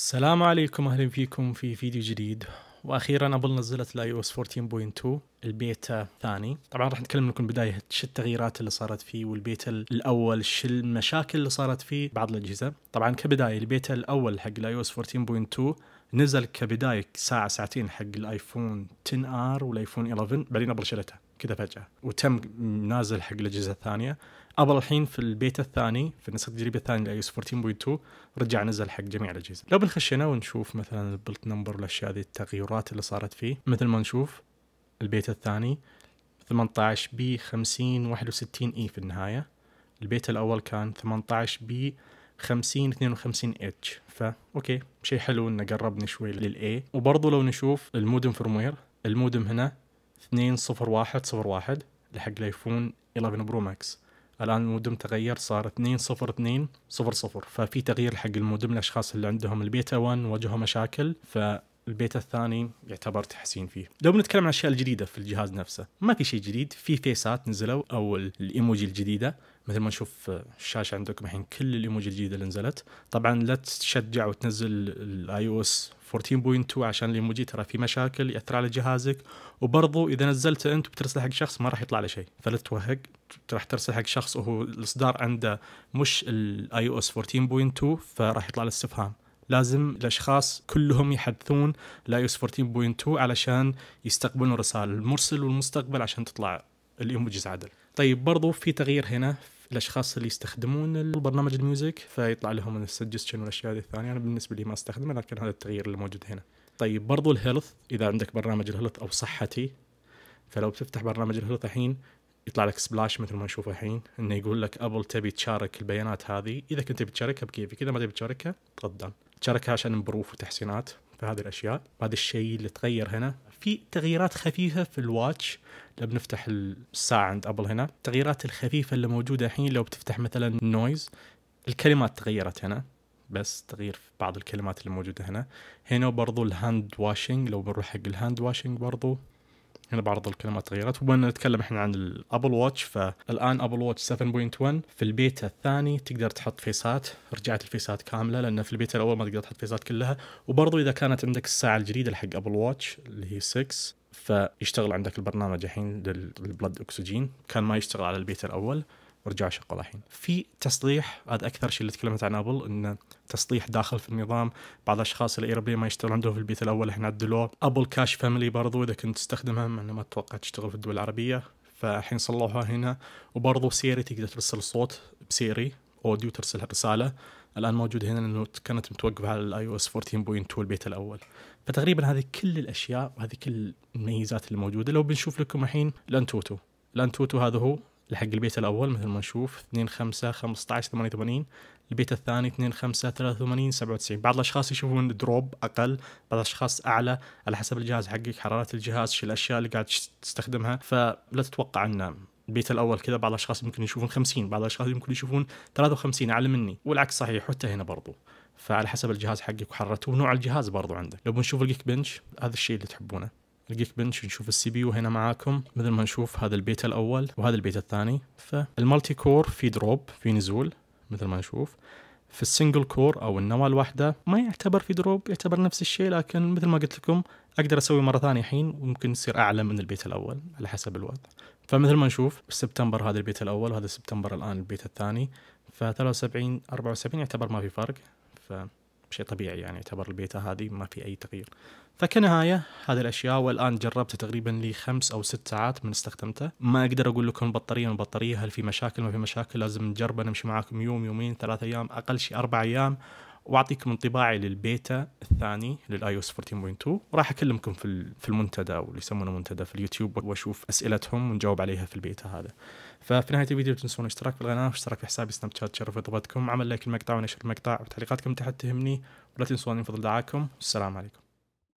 السلام عليكم اهلا فيكم في فيديو جديد واخيرا ابل نزلت الاي او اس 14.2 البيتا الثاني طبعا راح نتكلم لكم بدايه شو التغييرات اللي صارت فيه والبيتا الاول شو المشاكل اللي صارت فيه بعض الاجهزه طبعا كبدايه البيتا الاول حق الاي او اس 14.2 نزل كبدايه ساعه ساعتين حق الايفون 10 ار والايفون 11 بعدين ابل شريته كذا فجاه وتم نازل حق الاجهزه الثانيه ابل الحين في البيت الثاني في النسخه التجريبيه الثانيه للاي اس 14.2 رجع نزل حق جميع الاجهزه لو بنخشنا ونشوف مثلا البلت نمبر والاشياء ذي التغيرات اللي صارت فيه مثل ما نشوف البيت الثاني 18 بي 50 61 اي في النهايه البيت الاول كان 18 بي 50 52 اتش فا اوكي شيء حلو انه قربني شوي للاي وبرضه لو نشوف المودم فرموير المودم هنا 20101 لحق الايفون 11 برو ماكس الان المودم تغير صار 20200 ففي تغيير حق المودم الاشخاص اللي عندهم البيتا 1 واجهوا مشاكل ف البيت الثاني يعتبر تحسين فيه لو بنتكلم عن الاشياء الجديده في الجهاز نفسه ما في شيء جديد في فيسات نزلوا او الايموجي الجديده مثل ما نشوف الشاشه عندكم الحين كل الايموجي الجديده اللي نزلت طبعا لا تشجع وتنزل الاي او اس 14.2 عشان الايموجي ترى في مشاكل ياثر على جهازك وبرضو اذا نزلته انت بترسل حق شخص ما راح يطلع له شيء فلا تتوهق راح ترسل حق شخص وهو الاصدار عنده مش الاي او اس 14.2 فراح يطلع له استفهام لازم الاشخاص كلهم يحدثون لايوس 14.2 علشان يستقبلون الرسائل المرسل والمستقبل عشان تطلع الايموجيز عدل طيب برضو في تغيير هنا في الاشخاص اللي يستخدمون البرنامج الميوزك فيطلع لهم السجستشن والاشياء هذه الثانيه انا بالنسبه لي ما استخدمه لكن هذا التغيير اللي موجود هنا طيب برضو الهيلث اذا عندك برنامج الهيلث او صحتي فلو بتفتح برنامج الهيلث الحين يطلع لك سبلاش مثل ما نشوفه الحين انه يقول لك ابل تبي تشارك البيانات هذه اذا كنت تبي تشاركها بكيفك اذا ما تبي تشاركها تغضن شاركها عشان بروف وتحسينات في هذه الاشياء هذا الشيء اللي تغير هنا في تغييرات خفيفه في الواتش لو بنفتح الساعه عند ابل هنا التغييرات الخفيفه اللي موجوده الحين لو بتفتح مثلا نويز الكلمات تغيرت هنا بس تغيير في بعض الكلمات اللي موجوده هنا هنا برضو الهاند واشنج لو بنروح حق الهاند واشنج برضو هنا بعرض الكلمات تغيرت نتكلم احنا عن الابل واتش فالان ابل واتش 7.1 في البيتا الثاني تقدر تحط فيسات رجعت الفيسات كامله لان في البيتا الاول ما تقدر تحط فيسات كلها وبرضو اذا كانت عندك الساعه الجديده حق ابل واتش اللي هي 6 فيشتغل عندك البرنامج الحين للبلد اكسجين كان ما يشتغل على البيتا الاول ورجعوا شغل الحين في تصليح هذا اكثر شيء اللي تكلمت عن ابل انه تصليح داخل في النظام بعض الاشخاص الايربي ما يشتغل عندهم في البيت الاول احنا عدلوه ابل كاش فاميلي برضو اذا كنت تستخدمها مع انه ما اتوقع تشتغل في الدول العربيه فالحين صلحوها هنا وبرضو سيري تقدر ترسل صوت بسيري اوديو ترسل رساله الان موجود هنا لانه كانت متوقفه على الاي او اس 14.2 البيت الاول فتقريبا هذه كل الاشياء وهذه كل المميزات اللي موجوده لو بنشوف لكم الحين لانتوتو لانتوتو هذا هو لحق البيت الأول مثل ما نشوف 2 5 15 88 البيت الثاني 2 5 83 97 بعض الأشخاص يشوفون دروب أقل بعض الأشخاص أعلى على حسب الجهاز حقك حرارة الجهاز شو الأشياء اللي قاعد تستخدمها فلا تتوقع أن البيت الاول كذا بعض الاشخاص يمكن يشوفون 50 بعض الاشخاص يمكن يشوفون 53 اعلى مني والعكس صحيح حتى هنا برضو فعلى حسب الجهاز حقك وحرارته ونوع الجهاز برضو عندك لو بنشوف الجيك بنش هذا الشيء اللي تحبونه الجيك بنش نشوف السي بي يو هنا معاكم مثل ما نشوف هذا البيت الاول وهذا البيت الثاني فالمالتي كور في دروب في نزول مثل ما نشوف في السنجل كور او النواه الواحده ما يعتبر في دروب يعتبر نفس الشيء لكن مثل ما قلت لكم اقدر اسوي مره ثانيه الحين وممكن يصير اعلى من البيت الاول على حسب الوضع فمثل ما نشوف سبتمبر هذا البيت الاول وهذا سبتمبر الان البيت الثاني ف 73 74 يعتبر ما في فرق ف شيء طبيعي يعني يعتبر البيتا هذه ما في اي تغيير فكنهايه هذه الاشياء والان جربته تقريبا لي خمس او ست ساعات من استخدمته ما اقدر اقول لكم بطاريه من بطاريه هل في مشاكل ما في مشاكل لازم نجربه نمشي معاكم يوم يومين ثلاثة ايام اقل شيء اربع ايام واعطيكم انطباعي للبيتا الثاني للاي او اس 14.2 وراح اكلمكم في في المنتدى او اللي يسمونه منتدى في اليوتيوب واشوف اسئلتهم ونجاوب عليها في البيتا هذا. ففي نهايه الفيديو لا تنسون الاشتراك في القناه واشتراك في حسابي سناب شات شرف طلبتكم عمل لايك المقطع ونشر المقطع وتعليقاتكم تحت تهمني ولا تنسون من فضل دعاكم والسلام عليكم.